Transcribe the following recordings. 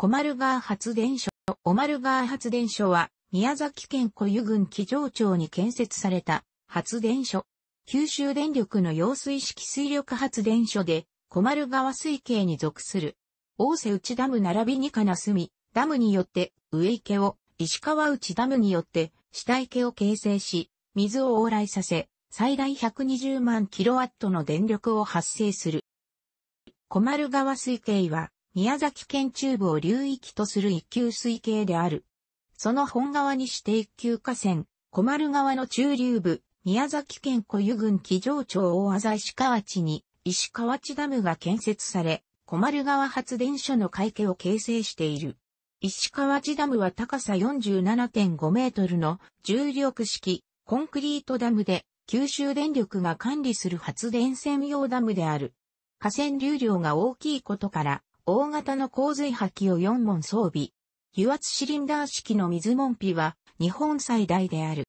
小丸川発電所。小丸川発電所は、宮崎県小湯郡木城町に建設された発電所。九州電力の揚水式水力発電所で、小丸川水系に属する。大瀬内ダム並びに金み、ダムによって上池を、石川内ダムによって下池を形成し、水を往来させ、最大120万キロワットの電力を発生する。小丸川水系は、宮崎県中部を流域とする一級水系である。その本川にして一級河川、小丸川の中流部、宮崎県小湯郡木城町大浅石川地に、石川地ダムが建設され、小丸川発電所の海家を形成している。石川地ダムは高さ47.5メートルの重力式コンクリートダムで九州電力が管理する発電専用ダムである。河川流量が大きいことから大型の洪水波機を4門装備。油圧シリンダー式の水門ピは日本最大である。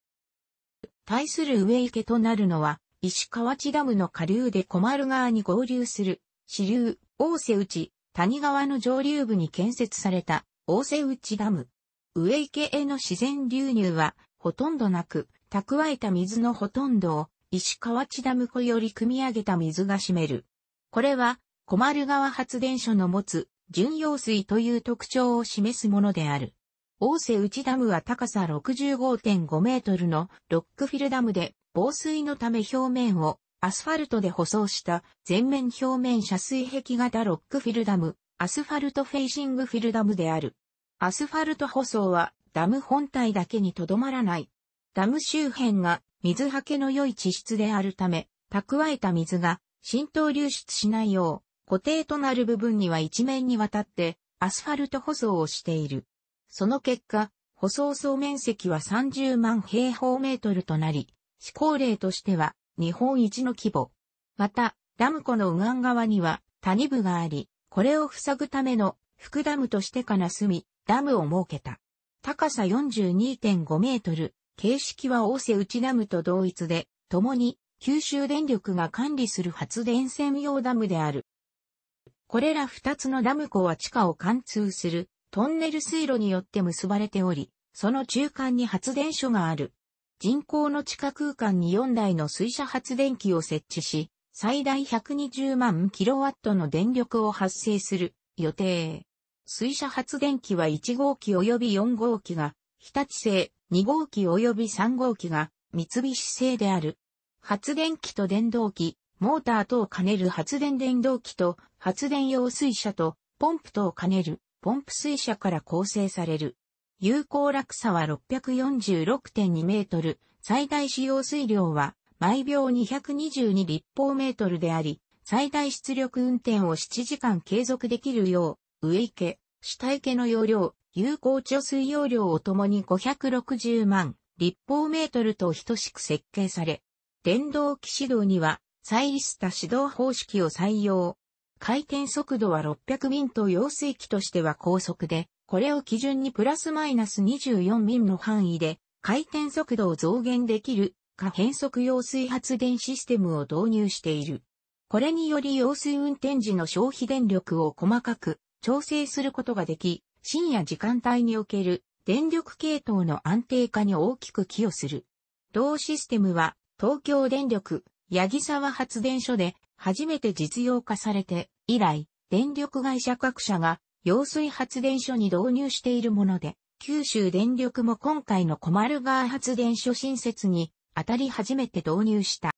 対する上池となるのは、石川地ダムの下流で小丸川に合流する、支流、大瀬内、谷川の上流部に建設された、大瀬内ダム。上池への自然流入は、ほとんどなく、蓄えた水のほとんどを、石川地ダム湖より汲み上げた水が占める。これは、小丸川発電所の持つ純用水という特徴を示すものである。大瀬内ダムは高さ65.5メートルのロックフィルダムで防水のため表面をアスファルトで舗装した全面表面遮水壁型ロックフィルダム、アスファルトフェイシングフィルダムである。アスファルト舗装はダム本体だけにとどまらない。ダム周辺が水はけの良い地質であるため、蓄えた水が浸透流出しないよう固定となる部分には一面にわたってアスファルト舗装をしている。その結果、舗装総面積は30万平方メートルとなり、施行例としては日本一の規模。また、ダム湖の右岸側には谷部があり、これを塞ぐための副ダムとして金み、ダムを設けた。高さ42.5メートル、形式は大瀬内ダムと同一で、共に九州電力が管理する発電専用ダムである。これら二つのダム湖は地下を貫通するトンネル水路によって結ばれており、その中間に発電所がある。人工の地下空間に4台の水車発電機を設置し、最大120万キロワットの電力を発生する予定。水車発電機は1号機及び4号機が日立製、2号機及び3号機が三菱製である。発電機と電動機、モーター等を兼ねる発電電動機と発電用水車とポンプ等を兼ねるポンプ水車から構成される。有効落差は646.2メートル、最大使用水量は毎秒222立方メートルであり、最大出力運転を7時間継続できるよう、上池、下池の容量、有効貯水容量をともに560万立方メートルと等しく設計され、電動機指導には再リスタ指導方式を採用。回転速度は600ミンと揚水機としては高速で、これを基準にプラスマイナス24ミンの範囲で、回転速度を増減できる可変速揚水発電システムを導入している。これにより揚水運転時の消費電力を細かく調整することができ、深夜時間帯における電力系統の安定化に大きく寄与する。同システムは東京電力、八木沢発電所で初めて実用化されて、以来、電力会社各社が揚水発電所に導入しているもので、九州電力も今回の小丸川発電所新設に当たり初めて導入した。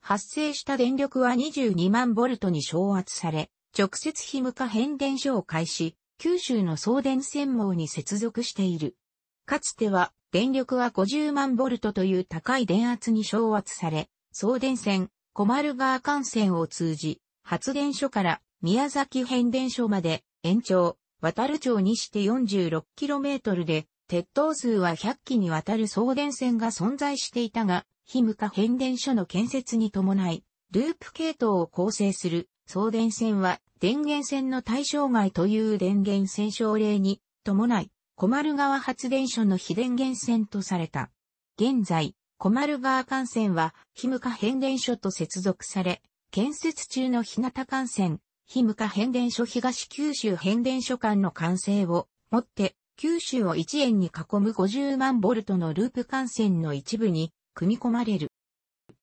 発生した電力は22万ボルトに昇圧され、直接非無化変電所を開始、九州の送電線網に接続している。かつては電力は50万ボルトという高い電圧に昇圧され、送電線、小丸川幹線を通じ、発電所から宮崎変電所まで延長、渡る町にして 46km で、鉄塔数は100基にわたる送電線が存在していたが、非無カ変電所の建設に伴い、ループ系統を構成する送電線は電源線の対象外という電源線省令に伴い、小丸川発電所の非電源線とされた。現在、コマル川幹線は、ヒムカ変電所と接続され、建設中の日向幹線、ヒムカ変電所東九州変電所間の完成をもって、九州を一円に囲む50万ボルトのループ幹線の一部に組み込まれる。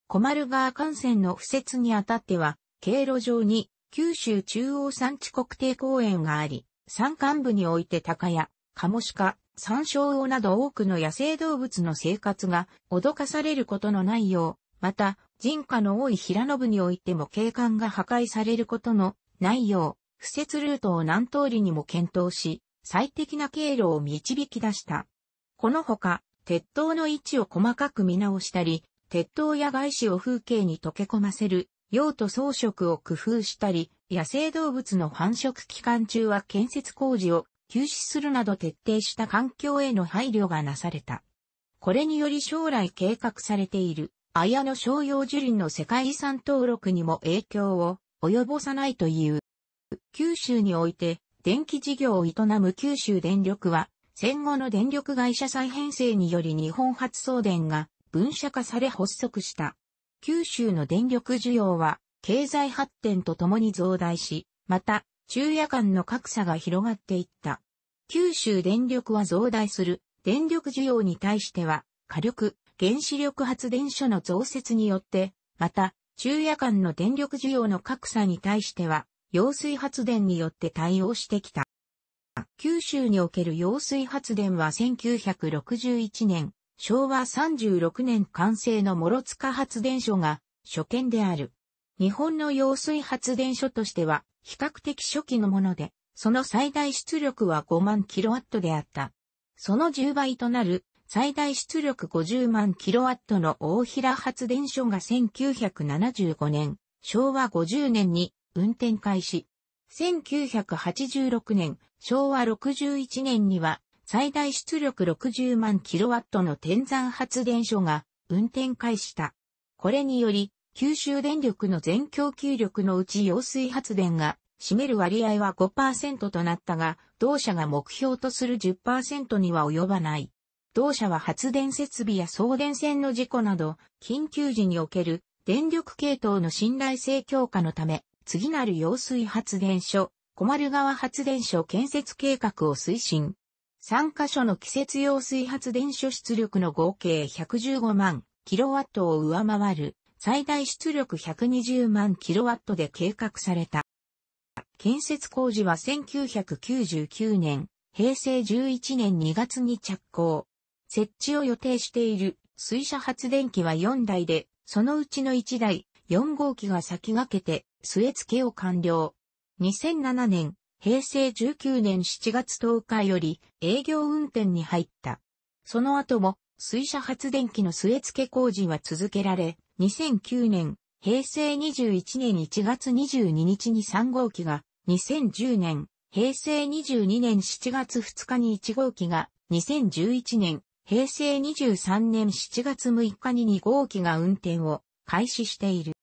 コマル川幹線の付設にあたっては、経路上に九州中央山地国定公園があり、山間部において高屋、カモシカ、山椒魚など多くの野生動物の生活が脅かされることのないよう、また人家の多い平信においても景観が破壊されることのないよう、不設ルートを何通りにも検討し、最適な経路を導き出した。このほか、鉄塔の位置を細かく見直したり、鉄塔や外資を風景に溶け込ませる用途装飾を工夫したり、野生動物の繁殖期間中は建設工事を休止するなど徹底した環境への配慮がなされた。これにより将来計画されている綾野商用樹林の世界遺産登録にも影響を及ぼさないという。九州において電気事業を営む九州電力は戦後の電力会社再編成により日本発送電が分社化され発足した。九州の電力需要は経済発展とともに増大し、また昼夜間の格差が広がっていった。九州電力は増大する電力需要に対しては火力、原子力発電所の増設によって、また、昼夜間の電力需要の格差に対しては、揚水発電によって対応してきた。九州における揚水発電は1961年、昭和36年完成の諸塚発電所が初見である。日本の揚水発電所としては比較的初期のもので、その最大出力は5万 kW であった。その10倍となる最大出力50万 kW の大平発電所が1975年、昭和50年に運転開始。1986年、昭和61年には最大出力60万 kW の天山発電所が運転開始した。これにより、九州電力の全供給力のうち揚水発電が占める割合は5%となったが、同社が目標とする10%には及ばない。同社は発電設備や送電線の事故など、緊急時における電力系統の信頼性強化のため、次なる揚水発電所、小丸川発電所建設計画を推進。3カ所の季節用水発電所出力の合計115万キロワットを上回る最大出力120万キロワットで計画された。建設工事は1999年、平成11年2月に着工。設置を予定している水車発電機は4台で、そのうちの1台、4号機が先駆けて、据え付けを完了。2007年、平成19年7月10日より営業運転に入った。その後も水車発電機の据え付け工事は続けられ、2009年、平成21年1月22日に3号機が、2010年、平成22年7月2日に1号機が、2011年、平成23年7月6日に2号機が運転を開始している。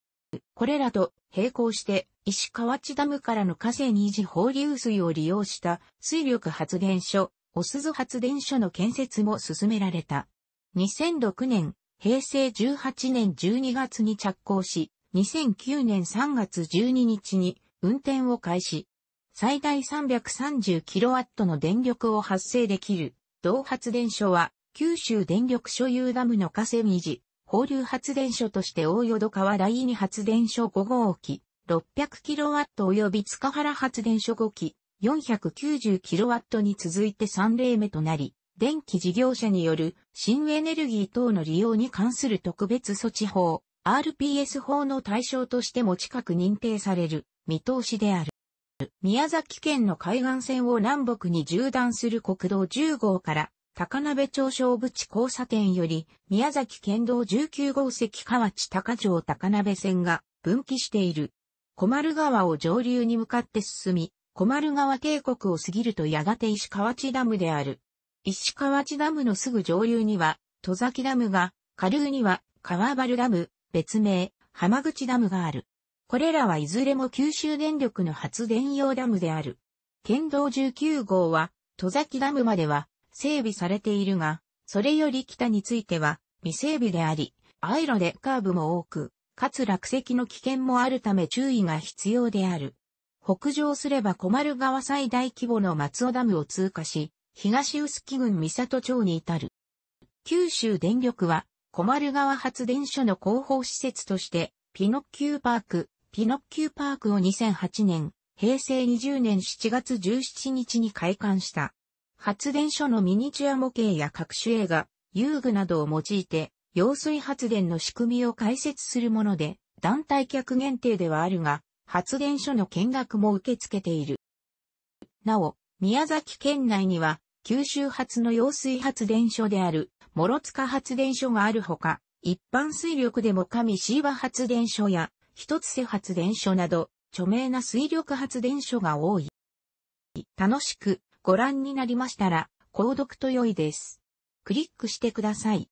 これらと並行して、石川地ダムからの河川維持放流水を利用した水力発電所、お鈴発電所の建設も進められた。2006年、平成18年12月に着工し、2009年3月12日に運転を開始。最大 330kW の電力を発生できる、同発電所は、九州電力所有ダムの河川維持、放流発電所として大淀川第二発電所5号機、600kW 及び塚原発電所5機、490kW に続いて3例目となり、電気事業者による新エネルギー等の利用に関する特別措置法、RPS 法の対象としても近く認定される見通しである。宮崎県の海岸線を南北に縦断する国道10号から高鍋町小淵交差点より宮崎県道19号石河内高城高鍋線が分岐している。小丸川を上流に向かって進み、小丸川渓谷を過ぎるとやがて石河内ダムである。石川地ダムのすぐ上流には、戸崎ダムが、下流には、川原ダム、別名、浜口ダムがある。これらはいずれも九州電力の発電用ダムである。県道19号は、戸崎ダムまでは整備されているが、それより北については未整備であり、アイロでカーブも多く、かつ落石の危険もあるため注意が必要である。北上すれば小丸川最大規模の松尾ダムを通過し、東臼郡三里町に至る。九州電力は、小丸川発電所の広報施設として、ピノッキューパーク、ピノッキューパークを2008年、平成20年7月17日に開館した。発電所のミニチュア模型や各種映画、遊具などを用いて、揚水発電の仕組みを解説するもので、団体客限定ではあるが、発電所の見学も受け付けている。なお、宮崎県内には、九州発の揚水発電所である、諸塚発電所があるほか、一般水力でも上椎葉発電所や、一つ瀬発電所など、著名な水力発電所が多い。楽しくご覧になりましたら、購読と良いです。クリックしてください。